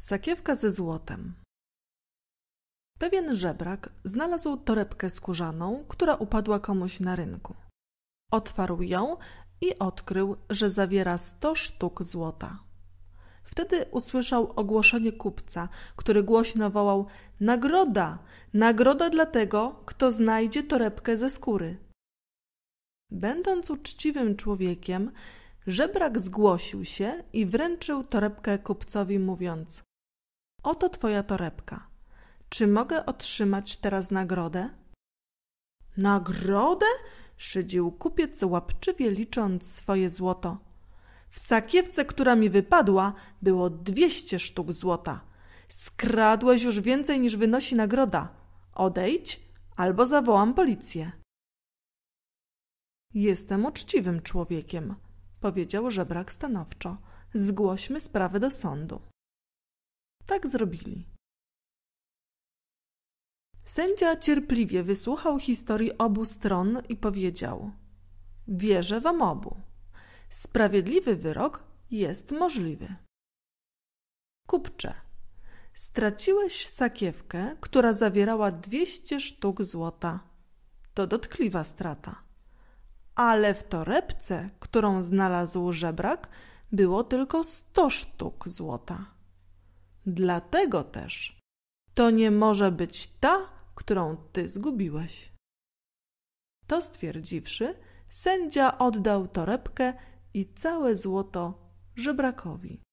Sakiewka ze złotem. Pewien żebrak znalazł torebkę skórzaną, która upadła komuś na rynku. Otwarł ją i odkrył, że zawiera sto sztuk złota. Wtedy usłyszał ogłoszenie kupca, który głośno wołał: Nagroda! Nagroda dla tego, kto znajdzie torebkę ze skóry. Będąc uczciwym człowiekiem, żebrak zgłosił się i wręczył torebkę kupcowi, mówiąc: Oto twoja torebka. Czy mogę otrzymać teraz nagrodę? Nagrodę? szydził kupiec łapczywie licząc swoje złoto. W sakiewce, która mi wypadła, było dwieście sztuk złota. Skradłeś już więcej niż wynosi nagroda. Odejdź albo zawołam policję. Jestem uczciwym człowiekiem, powiedział żebrak stanowczo. Zgłośmy sprawę do sądu tak zrobili. Sędzia cierpliwie wysłuchał historii obu stron i powiedział: Wierzę wam obu. Sprawiedliwy wyrok jest możliwy. Kupcze, straciłeś sakiewkę, która zawierała 200 sztuk złota. To dotkliwa strata. Ale w torebce, którą znalazł żebrak, było tylko 100 sztuk złota. Dlatego też to nie może być ta, którą ty zgubiłeś. To stwierdziwszy, sędzia oddał torebkę i całe złoto żebrakowi.